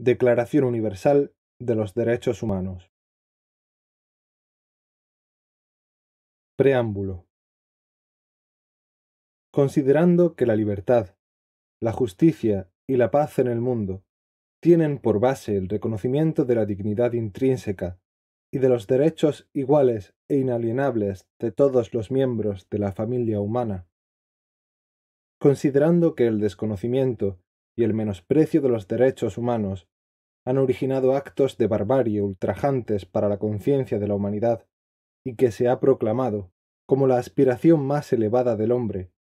Declaración Universal de los Derechos Humanos. Preámbulo. Considerando que la libertad, la justicia y la paz en el mundo tienen por base el reconocimiento de la dignidad intrínseca y de los derechos iguales e inalienables de todos los miembros de la familia humana, considerando que el desconocimiento y el menosprecio de los derechos humanos han originado actos de barbarie ultrajantes para la conciencia de la humanidad y que se ha proclamado como la aspiración más elevada del hombre,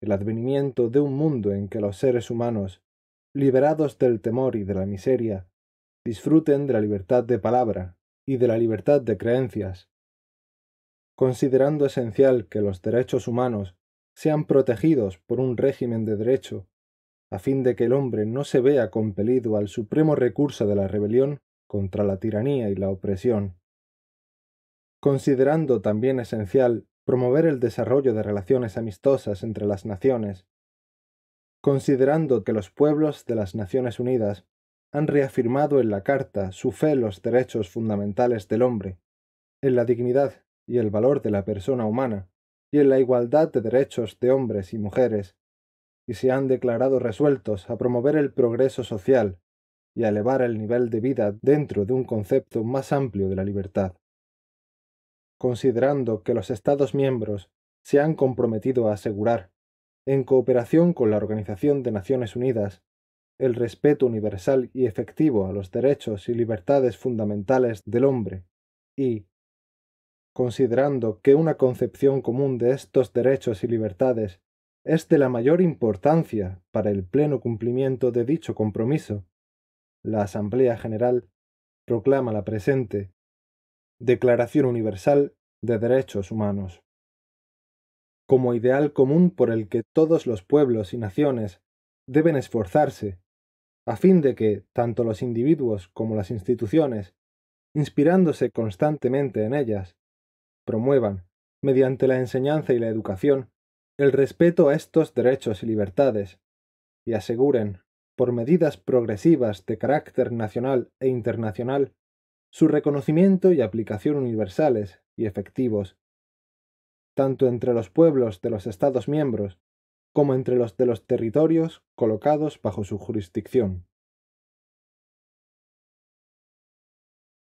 el advenimiento de un mundo en que los seres humanos, liberados del temor y de la miseria, disfruten de la libertad de palabra y de la libertad de creencias. Considerando esencial que los derechos humanos sean protegidos por un régimen de derecho a fin de que el hombre no se vea compelido al supremo recurso de la rebelión contra la tiranía y la opresión. Considerando también esencial promover el desarrollo de relaciones amistosas entre las naciones, considerando que los pueblos de las Naciones Unidas han reafirmado en la Carta su fe en los derechos fundamentales del hombre, en la dignidad y el valor de la persona humana, y en la igualdad de derechos de hombres y mujeres y se han declarado resueltos a promover el progreso social y a elevar el nivel de vida dentro de un concepto más amplio de la libertad. Considerando que los Estados miembros se han comprometido a asegurar, en cooperación con la Organización de Naciones Unidas, el respeto universal y efectivo a los derechos y libertades fundamentales del hombre y, considerando que una concepción común de estos derechos y libertades es de la mayor importancia para el pleno cumplimiento de dicho compromiso. La Asamblea General proclama la presente Declaración Universal de Derechos Humanos como ideal común por el que todos los pueblos y naciones deben esforzarse, a fin de que tanto los individuos como las instituciones, inspirándose constantemente en ellas, promuevan, mediante la enseñanza y la educación, el respeto a estos derechos y libertades, y aseguren, por medidas progresivas de carácter nacional e internacional, su reconocimiento y aplicación universales y efectivos, tanto entre los pueblos de los Estados miembros como entre los de los territorios colocados bajo su jurisdicción.